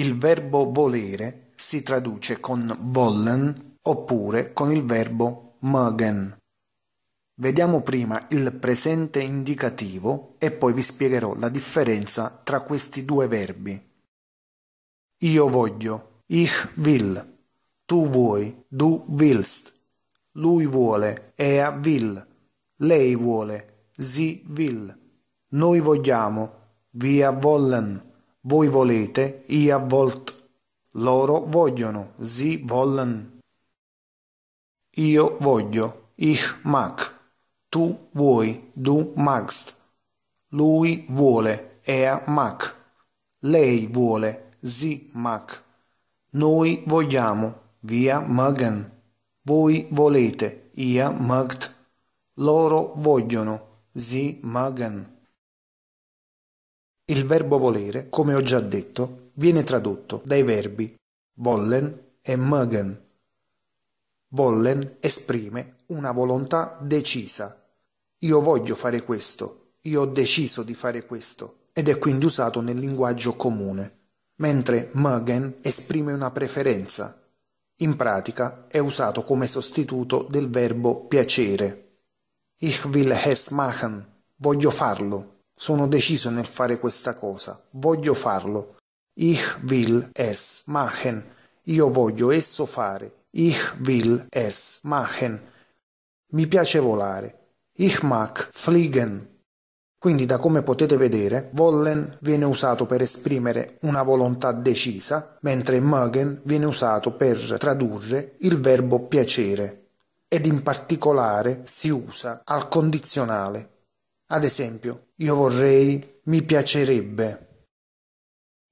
Il verbo volere si traduce con wollen oppure con il verbo mögen. Vediamo prima il presente indicativo e poi vi spiegherò la differenza tra questi due verbi. Io voglio, ich will, tu vuoi, du willst, lui vuole, er will, lei vuole, sie will, noi vogliamo, wir wollen. Voi volete, ia volt. Loro vogliono, si wollen. Io voglio, ich mag. Tu vuoi, du magst. Lui vuole, er mag. Lei vuole, si mag. Noi vogliamo, wir mögen. Voi volete, ihr mögt. Loro vogliono, sie mögen. Il verbo volere, come ho già detto, viene tradotto dai verbi wollen e mögen. Wollen esprime una volontà decisa. Io voglio fare questo, io ho deciso di fare questo, ed è quindi usato nel linguaggio comune, mentre mögen esprime una preferenza. In pratica è usato come sostituto del verbo piacere. Ich will es machen, voglio farlo, sono deciso nel fare questa cosa. Voglio farlo. Ich will es machen. Io voglio esso fare. Ich will es machen. Mi piace volare. Ich mag fliegen. Quindi da come potete vedere, wollen viene usato per esprimere una volontà decisa, mentre mögen viene usato per tradurre il verbo piacere ed in particolare si usa al condizionale. Ad esempio, io vorrei, mi piacerebbe.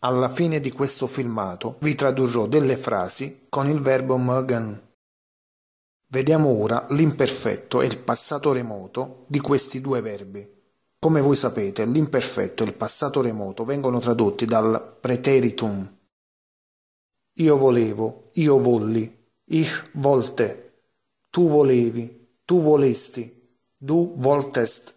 Alla fine di questo filmato vi tradurrò delle frasi con il verbo mögen. Vediamo ora l'imperfetto e il passato remoto di questi due verbi. Come voi sapete, l'imperfetto e il passato remoto vengono tradotti dal preteritum. Io volevo, io volli, ich wollte, tu volevi, tu volesti, du voltest,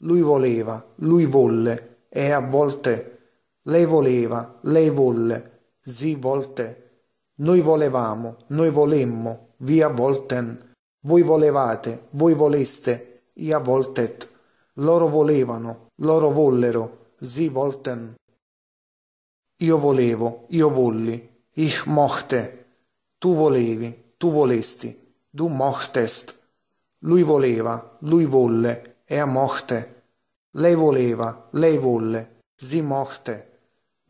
lui voleva, lui volle e a volte lei voleva, lei volle, si volte, noi volevamo, noi volemmo, via volten, voi volevate, voi voleste, ia voltet, loro volevano, loro vollero, si volten. Io volevo, io volli, ich mochte, tu volevi, tu volesti, du mochtest. Lui voleva, lui volle, e a morte. Lei voleva, lei volle, si morte.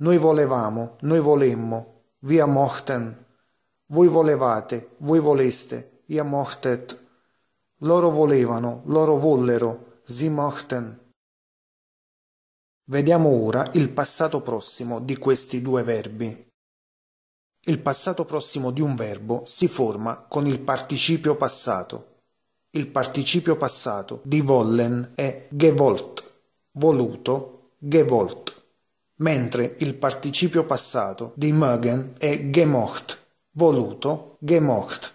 Noi volevamo, noi volemmo, via mochten. Voi volevate, voi voleste, ia mochtet. Loro volevano, loro vollero, si mochten. Vediamo ora il passato prossimo di questi due verbi. Il passato prossimo di un verbo si forma con il participio passato il participio passato di wollen è gewollt, voluto, gewollt, mentre il participio passato di mögen è gemocht, voluto, gemocht.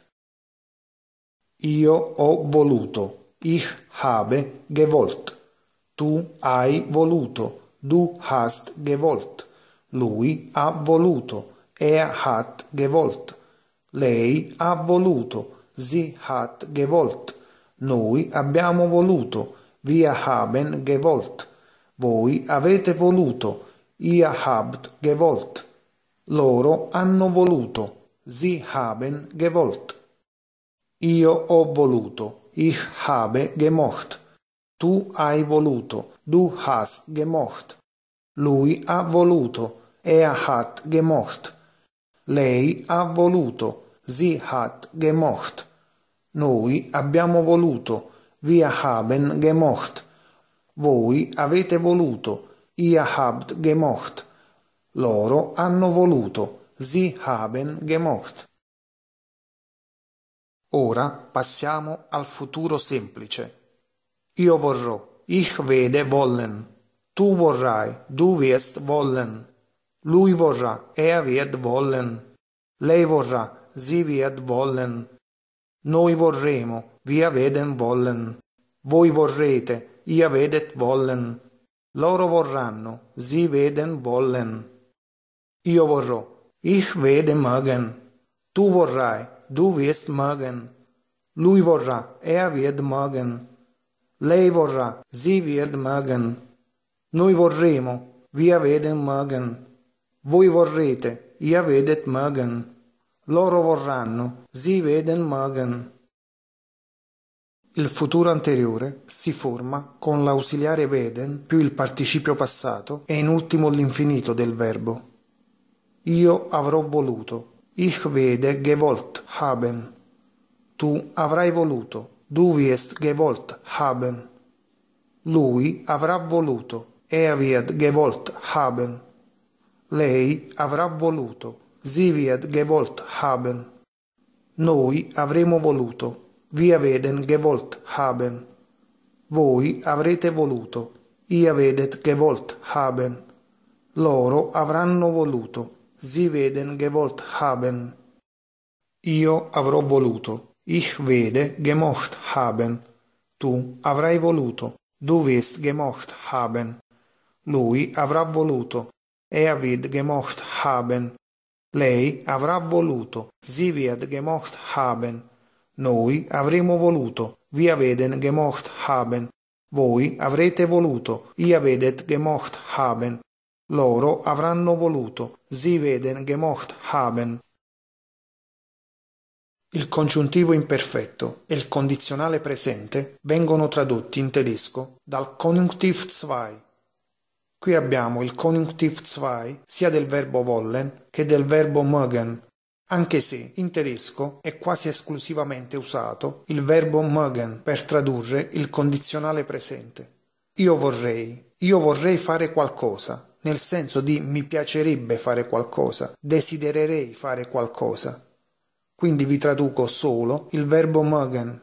Io ho voluto, ich habe gewollt, tu hai voluto, du hast gewollt, lui ha voluto, er hat gewollt, lei ha voluto, sie hat gewollt. Noi abbiamo voluto, wir haben gewollt. Voi avete voluto, ihr habt gewollt. Loro hanno voluto, sie haben gewollt. Io ho voluto, ich habe gemocht. Tu hai voluto, du hast gemocht. Lui ha voluto, er hat gemocht. Lei ha voluto, sie hat gemocht. Noi abbiamo voluto, wir haben gemocht. Voi avete voluto, ihr habt gemocht. Loro hanno voluto, sie haben gemocht. Ora passiamo al futuro semplice. Io vorrò, ich werde wollen. Tu vorrai, du wirst wollen. Lui vorrà, er wird wollen. Lei vorrà, sie wird wollen. Noi vorremo, via veden vollen. Voi vorrete, ia vedet wollen. Loro vorranno, si veden wollen. Io vorrò, ich werde mögen. Tu vorrai, du wirst mögen. Lui vorrà, er wird mögen. Lei vorrà, sie wird mögen. Noi vorremo, wir werden mögen. Voi vorrete, ihr werdet mögen. Loro vorranno, sie werden mögen. Il futuro anteriore si forma con l'ausiliare werden più il participio passato e in ultimo l'infinito del verbo. Io avrò voluto. Ich werde gewollt haben. Tu avrai voluto. Du wirst gewollt haben. Lui avrà voluto. Er wird gewollt haben. Lei avrà voluto. Sie wird gewollt haben. Noi avremo voluto. Wir werden gewollt haben. Voi avrete voluto. Ihr werdet gewollt haben. Loro avranno voluto. Sie werden gewollt haben. Io avrò voluto. Ich werde gemocht haben. Tu avrai voluto. Du wirst gemocht haben. Lui avrà voluto. Er wird gemocht haben. Lei avrà voluto, sie wird gemocht haben. Noi avremo voluto, wir werden gemocht haben. Voi avrete voluto, ihr werdet gemocht haben. Loro avranno voluto, sie werden gemocht haben. Il congiuntivo imperfetto e il condizionale presente vengono tradotti in tedesco dal Konjunktiv 2 Qui abbiamo il conjunctive 2 sia del verbo wollen che del verbo mögen, anche se in tedesco è quasi esclusivamente usato il verbo mögen per tradurre il condizionale presente. Io vorrei, io vorrei fare qualcosa, nel senso di mi piacerebbe fare qualcosa, desidererei fare qualcosa. Quindi vi traduco solo il verbo mögen.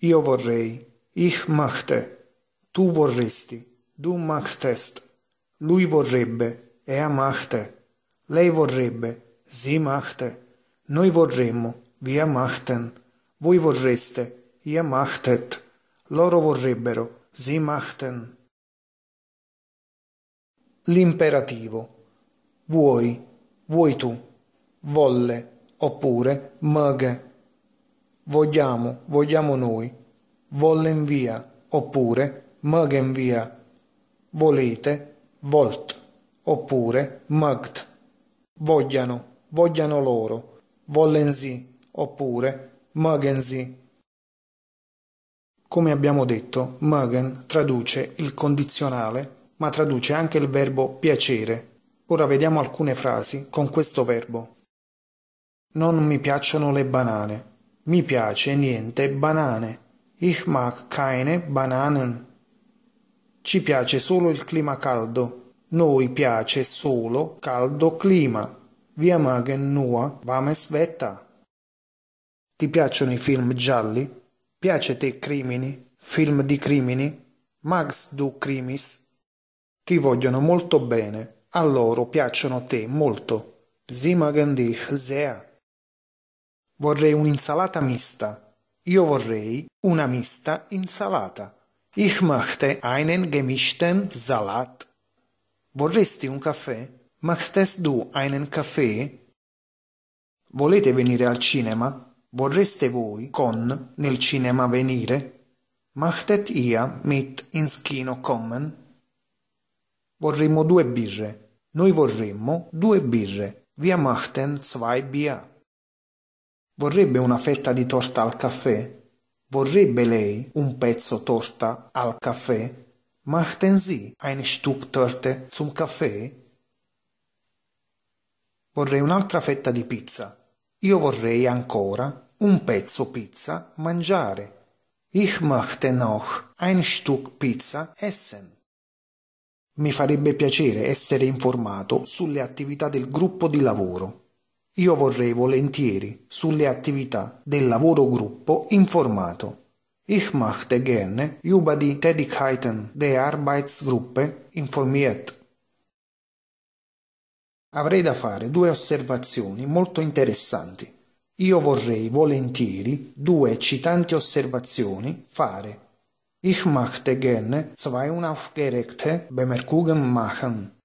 Io vorrei, ich möchte, tu vorresti. Du machtest. Lui vorrebbe. Er machte. Lei vorrebbe. Sie machte. Noi vorremmo. Wir machten. Voi vorreste. Ihr machtet. Loro vorrebbero. Sie machten. L'imperativo. Vuoi. Vuoi tu. Volle. Oppure möge. Vogliamo. Vogliamo noi. Vollen via. Oppure mögen via volete, volt, oppure magt. Vogliano, vogliano loro, vollensi, oppure magensi. Come abbiamo detto, magen traduce il condizionale, ma traduce anche il verbo piacere. Ora vediamo alcune frasi con questo verbo. Non mi piacciono le banane. Mi piace niente banane. Ich mag keine Bananen. Ci piace solo il clima caldo. Noi piace solo caldo clima. Via magen nua vames vetta. Ti piacciono i film gialli? Piace te crimini? Film di crimini? Max du crimis? Ti vogliono molto bene. A loro piacciono te molto. Sie magen dich sehr. Vorrei un'insalata mista. Io vorrei una mista insalata. Ich möchte einen gemischten Salat. Vorresti un caffè? Möchtest du einen Kaffee? Volete venire al cinema? Vorreste voi con nel cinema venire? Möchtet ihr mit ins Kino kommen? Vorremmo due birre. Noi vorremmo due birre. Wir möchten zwei Bier. Vorrebbe una fetta di torta al caffè? Vorrebbe lei un pezzo torta al caffè? Machten Sie ein Stück Torte zum Caffè? Vorrei un'altra fetta di pizza. Io vorrei ancora un pezzo pizza mangiare. Ich möchte noch ein Stück Pizza essen. Mi farebbe piacere essere informato sulle attività del gruppo di lavoro. Io vorrei volentieri sulle attività del lavoro gruppo informato. Ich möchte gerne über die Tätigkeiten der Arbeitsgruppe informiert. Avrei da fare due osservazioni molto interessanti. Io vorrei volentieri due eccitanti osservazioni fare. Ich möchte gerne zwei unaufgeregte Bemerkungen machen.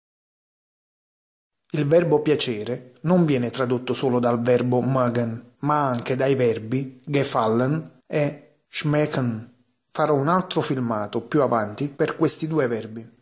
Il verbo piacere non viene tradotto solo dal verbo mögen, ma anche dai verbi gefallen e schmecken. Farò un altro filmato più avanti per questi due verbi.